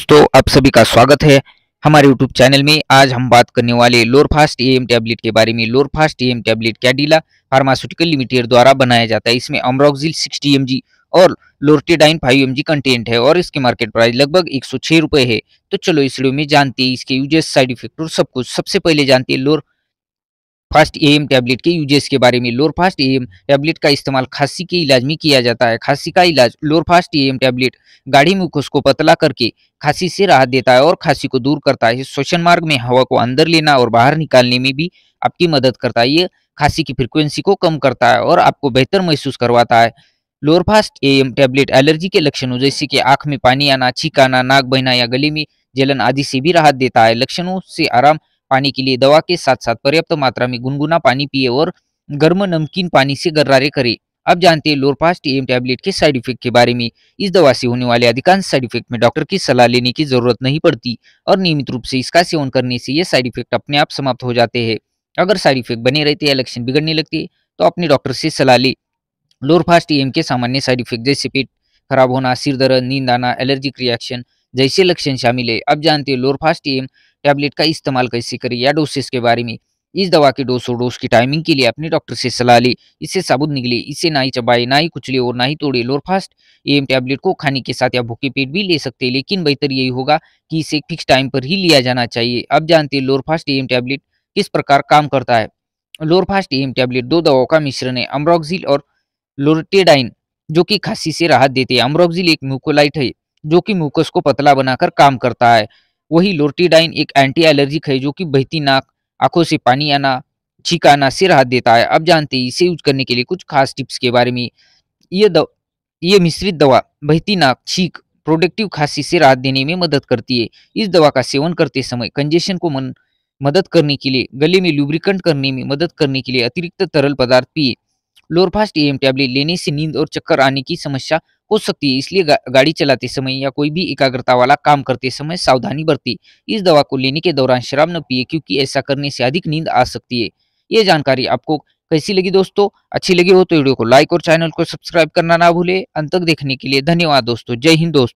दोस्तों आप सभी का स्वागत है हमारे YouTube चैनल में आज हम बात करने वाले फास्ट एम टैबलेट के बारे में fast M tablet Cadila pharmaceutical limited द्वारा बनाया जाता है इसमें अमरोक्जिल 60 एम और लोरटेडाइन 5 एम कंटेंट है और इसके मार्केट प्राइस लगभग एक सौ है तो चलो इस वीडियो में जानते हैं इसके यूजेस साइड इफेक्ट और सब कुछ सबसे पहले जानते हैं लोर फास्ट एम टैबलेट के यूजेस के बारे में लोअर फास्ट एम टैबलेट का इस्तेमाल खांसी के इलाज में किया जाता है खांसी का इलाज लोअर फास्ट एम टैबलेट गाढ़ी मुखोस को पतला करके खांसी से राहत देता है और खांसी को दूर करता है श्वसन मार्ग में हवा को अंदर लेना और बाहर निकालने में भी आपकी मदद करता है ये खांसी की फ्रिक्वेंसी को कम करता है और आपको बेहतर महसूस करवाता है Lorfast M tablet allergy के लक्षणों जैसे कि आंख में पानी आना छींक आना नाक बहना या गले में जलन आदि से भी राहत देता है लक्षणों से आराम पानी के लिए दवा के साथ साथ पर्याप्त मात्रा में गुनगुना पानी पिए और गर्म नमकीन पानी से गर्रारे करे अब जानते हैं लोरपास टीएम टैबलेट के साइड इफेक्ट के बारे में इस दवा से होने वाले अधिकांश साइड इफेक्ट में डॉक्टर की सलाह लेने की जरूरत नहीं पड़ती और नियमित रूप से इसका सेवन करने से ये साइड इफेक्ट अपने आप समाप्त हो जाते हैं अगर साइड इफेक्ट बने रहते या लक्षण बिगड़ने लगते तो अपने डॉक्टर से सलाह ले लोरफास्ट टीएम के सामान्य साइड इफेक्ट जैसे पेट खराब होना सिर दर्द नींद आना एलर्जिक रिएक्शन जैसे लक्षण शामिल है अब जानते हैं लोरफास्ट टीएम टैबलेट का इस्तेमाल कैसे करें या डोसेस के बारे में इस दवा की डोज और डोज की टाइमिंग के लिए अपने डॉक्टर से सलाह ली इससे साबुत निकले इसे ना ही चबाए ना ही कुचले और ना ही तोड़े लोरफास्ट एम टैबलेट को खाने के साथ या भूखे पेट भी ले सकते हैं लेकिन बेहतर यही होगा कि इसे फिक्स टाइम पर ही लिया जाना चाहिए अब जानते हैं लोरफास्ट एम टैबलेट किस प्रकार काम करता है लोरफास्ट एम टैबलेट दो दवाओं का मिश्रण है अम्ब्रॉक्जिल और लोरटेडाइन जो कि खांसी से राहत देते हैं अम्ब्रॉक्जिल एक म्यूकोलाइट है जो कि म्यूकस को पतला बनाकर काम करता है वही लोर्टिडाइन एक एंटी एलर्जिक है जो कि बहती नाक आंखों से पानी आना छीक आना सिर हाथ देता है अब जानते हैं इसे यूज करने के लिए कुछ खास टिप्स के बारे में ये दव ये मिश्रित दवा बहती नाक छीक प्रोडक्टिव खांसी से राहत देने में मदद करती है इस दवा का सेवन करते समय कंजेशन को मन मदद करने के लिए गले में लुब्रिकेंट करने में मदद करने के लिए अतिरिक्त तरल पदार्थ पिए लोरफास्ट एम e टैबलेट लेने से नींद और चक्कर आने की समस्या हो सकती है इसलिए गा, गाड़ी चलाते समय या कोई भी एकाग्रता वाला काम करते समय सावधानी बरती इस दवा को लेने के दौरान शराब न पिए क्योंकि ऐसा करने से अधिक नींद आ सकती है ये जानकारी आपको कैसी लगी दोस्तों अच्छी लगी हो तो वीडियो को लाइक और चैनल को सब्सक्राइब करना ना भूले अंत तक देखने के लिए धन्यवाद दोस्तों जय हिंद दोस्तों